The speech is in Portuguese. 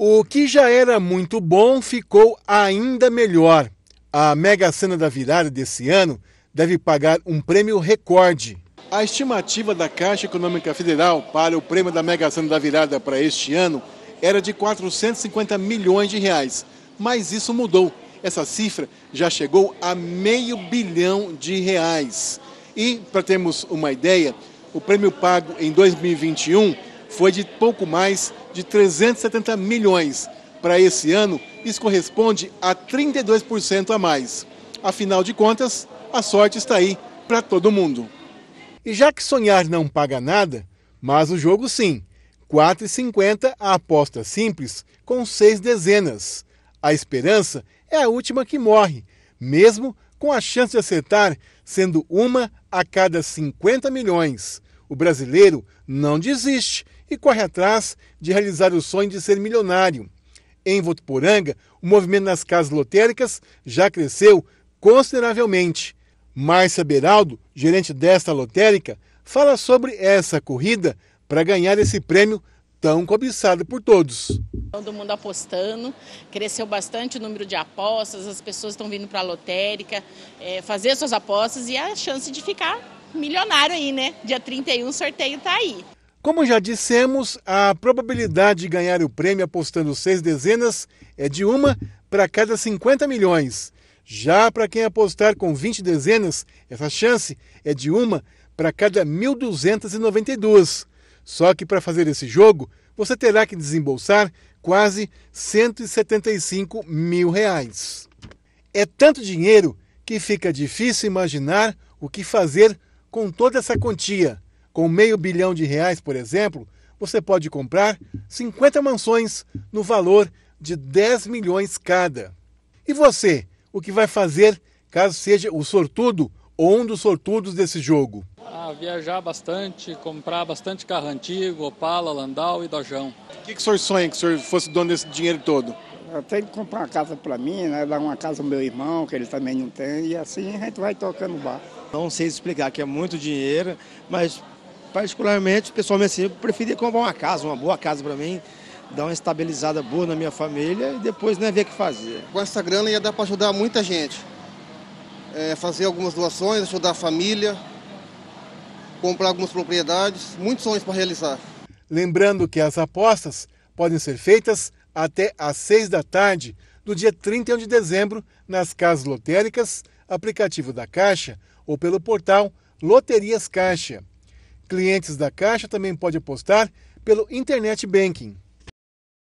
O que já era muito bom ficou ainda melhor. A Mega Sena da virada desse ano deve pagar um prêmio recorde. A estimativa da Caixa Econômica Federal para o prêmio da Mega Sena da virada para este ano era de 450 milhões de reais, mas isso mudou. Essa cifra já chegou a meio bilhão de reais. E, para termos uma ideia, o prêmio pago em 2021 foi de pouco mais de 370 milhões. Para esse ano, isso corresponde a 32% a mais. Afinal de contas, a sorte está aí para todo mundo. E já que sonhar não paga nada, mas o jogo sim. 4,50 a aposta simples com seis dezenas. A esperança é a última que morre, mesmo com a chance de acertar sendo uma a cada 50 milhões. O brasileiro não desiste e corre atrás de realizar o sonho de ser milionário. Em Votuporanga, o movimento nas casas lotéricas já cresceu consideravelmente. Márcia Beraldo, gerente desta lotérica, fala sobre essa corrida para ganhar esse prêmio tão cobiçado por todos. Todo mundo apostando, cresceu bastante o número de apostas, as pessoas estão vindo para a lotérica é, fazer suas apostas e a chance de ficar milionário aí, né? Dia 31 o sorteio está aí. Como já dissemos, a probabilidade de ganhar o prêmio apostando seis dezenas é de uma para cada 50 milhões. Já para quem apostar com 20 dezenas, essa chance é de uma para cada 1.292. Só que para fazer esse jogo, você terá que desembolsar quase 175 mil reais. É tanto dinheiro que fica difícil imaginar o que fazer com toda essa quantia. Com meio bilhão de reais, por exemplo, você pode comprar 50 mansões no valor de 10 milhões cada. E você, o que vai fazer caso seja o sortudo ou um dos sortudos desse jogo? Ah, viajar bastante, comprar bastante carro antigo, Opala, Landau e Dojão. O que, que o senhor sonha que o senhor fosse dono desse dinheiro todo? Eu ah, tenho que comprar uma casa para mim, né? dar uma casa ao meu irmão, que ele também não tem, e assim a gente vai tocando o bar. Não sei explicar que é muito dinheiro, mas particularmente, pessoalmente assim, eu preferia comprar uma casa, uma boa casa para mim, dar uma estabilizada boa na minha família e depois né, ver o que fazer. Com essa grana ia dar para ajudar muita gente. É, fazer algumas doações, ajudar a família, comprar algumas propriedades, muitos sonhos para realizar. Lembrando que as apostas podem ser feitas até às 6 da tarde do dia 31 de dezembro nas casas lotéricas, aplicativo da Caixa ou pelo portal Loterias Caixa. Clientes da Caixa também pode apostar pelo Internet Banking.